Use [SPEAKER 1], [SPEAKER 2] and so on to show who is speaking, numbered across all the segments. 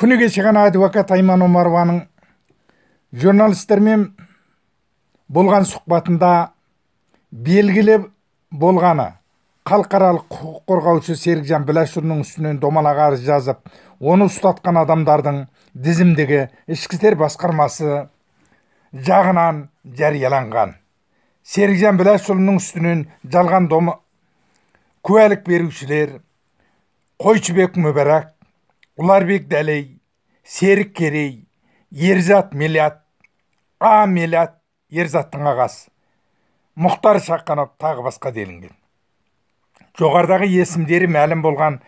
[SPEAKER 1] күні кеше ғана адвокат айман омарованың журналистермен болған сұхбатында белгілі болғаны халықаралық құқық қорғаушы серікжан біләшұлының үстінен домалақ арыз жазып оны ұстатқан адамдардың тізімдігі ішкі істер басқармасы жағынан жарияланған серікжан біләшұлының үстінен жалған дома куәлік берушілер қойшыбек мүбәрак ұларбек дәлей серік керей ерзат милят, а милят ерзаттың ағасы мұхтар шақанов тағы басқа делінген жоғарыдағы есімдері мәлім болған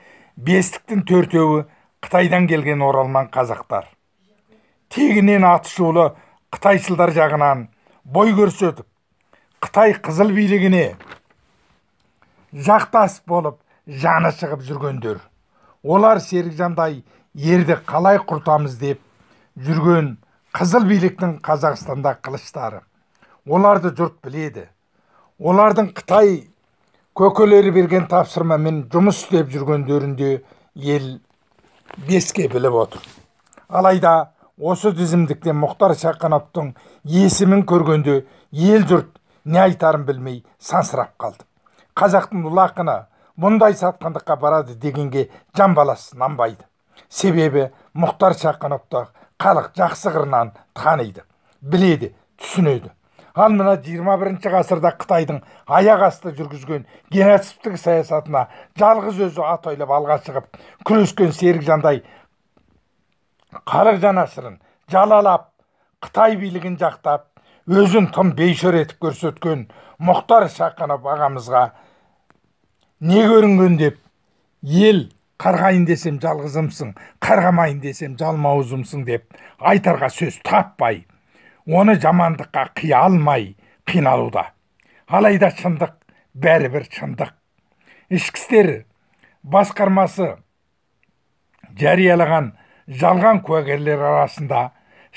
[SPEAKER 1] бестіктің төртеуі қытайдан келген оралман қазақтар тегінен атышулы қытайшылдар жағынан бой көрсетіп қытай қызыл билігіне жақтас болып жаны шығып жүргендер олар серікжандай ерді қалай құртамыз деп жүрген қызыл биліктің қазақстанда қылыштары оларды жұрт біледі олардың қытай көкелері берген тапсырмамен жұмыс істеп жүргендерінде ел беске біліп отыр алайда осы тізімдікте мұхтар шақановтың есімін көргенде ел жұрт не айтарын білмей сансырап қалды қазақтың ұлы ақыны мұндай сатқындыққа барады дегенге жан баласы нанбайды себебі мұхтар шақановты халық жақсы қырынан таниды біледі түсінеді ал мына 21 ғасырда қытайдың аяқ асты жүргізген геноцидтік саясатына жалғыз өзі атойлап алға шығып күрескен серікжандай қарық жанашырын жалалап қытай билігін жақтап өзін тым бейшөр етіп көрсеткен мұхтар шақанов ағамызға не көрінген деп ел қарғайын десем жалғызымсың қарғамайын десем жалмауызымсың деп айтарға сөз таппай оны жамандыққа қия алмай қиналуда алайда шындық бәрібір шындық ішкі істер басқармасы жариялаған жалған куәгерлер арасында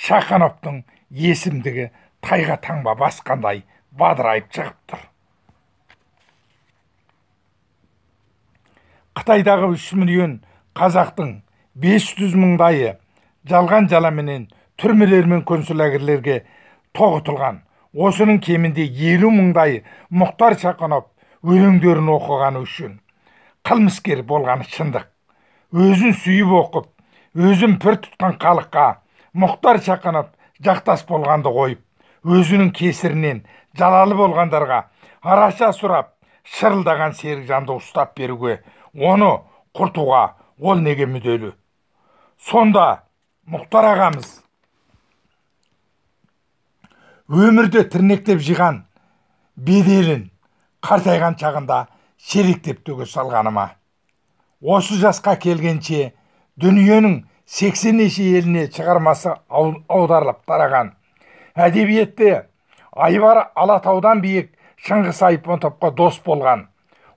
[SPEAKER 1] шахановтың есімдігі тайға таңба басқандай бадырайып шығып тұр қытайдағы үш миллион қазақтың 500 мыңдайы жалған жаламенен түрмелер мен концлагерлерге тоғытылған осының кемінде елу мыңдайы мұхтар шақанов өлеңдерін оқығаны үшін қылмыскер болғаны шындық өзін сүйіп оқып өзін пір тұтқан халыққа мұхтар шақанов жақтас болғанды қойып өзінің кесірінен жалалы болғандарға араша сұрап шырылдаған серікжанды ұстап беруге оны құртуға ол неге мүдделі сонда мұхтар ағамыз өмірде тірнектеп жиған беделін қартайған шағында шелектеп төге салғаны ма осы жасқа келгенше дүниенің сексен неше еліне шығармасы аударылып тараған әдебиетте айбар алатаудан биік шыңғыс айтматовқа дос болған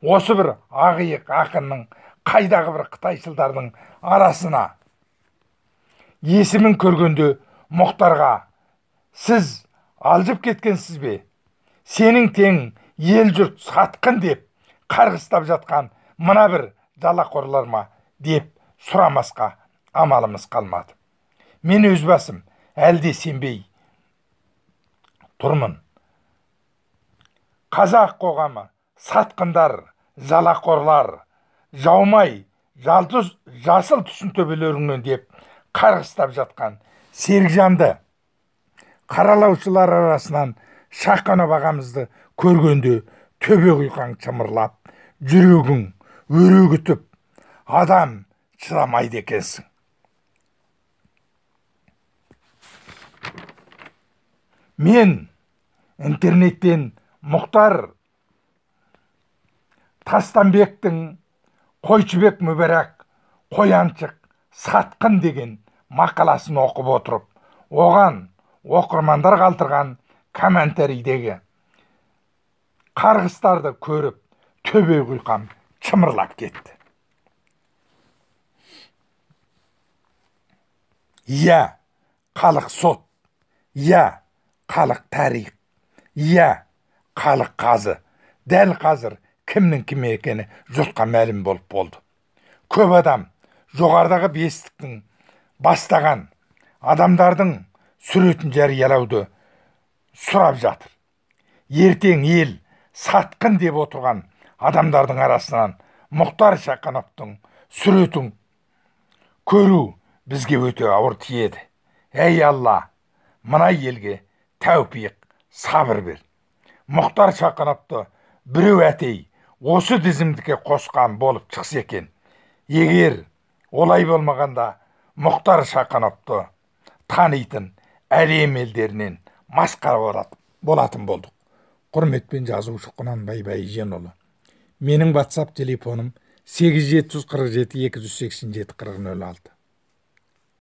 [SPEAKER 1] осы бір ақиық ақынның қайдағы бір қытайшылдардың арасына есімін көргенде мұхтарға сіз алжып кеткенсіз бе сенің тең ел жұрт сатқын деп қарғыстап жатқан мына бір жалақорлар ма деп сұрамасқа амалымыз қалмады мен өз басым әлде сенбей тұрмын қазақ қоғамы сатқындар жалақорлар жаумай жалтыз, жасыл түсін төбелеріңмен деп қарғыстап жатқан серікжанды қаралаушылар арасынан шақанов ағамызды көргенде төбе құйқаң шымырлап жүрегің өрегітіп адам шыдамайды екенсің мен интернеттен мұхтар тастанбектің қойшыбек мүбәрак қояншық сатқын деген мақаласын оқып отырып оған оқырмандар қалдырған комментарийдегі қарғыстарды көріп төбе құйқам шымырлап кетті иә халық сот иә халық тарих иә халық қазы дәл қазір кімнің кім екені жұртқа мәлім болып болды көп адам жоғарыдағы бестіктің бастаған адамдардың суретін жариялауды сұрап жатыр ертең ел сатқын деп отырған адамдардың арасынан мұхтар шақановтың сүретін көру бізге өте ауыр тиеді әй алла мына елге тәупиқ сабыр бер мұхтар шақановты біреу әтей осы тізімдікке қосқан болып шықса екен егер олай болмағанда мұхтар шақановты танитын әлем елдерінен масқара болатын болдық құрметпен жазушы құнанбай байженұлы менің ватсап телефоным сегіз жеті жүз қырық жеті екі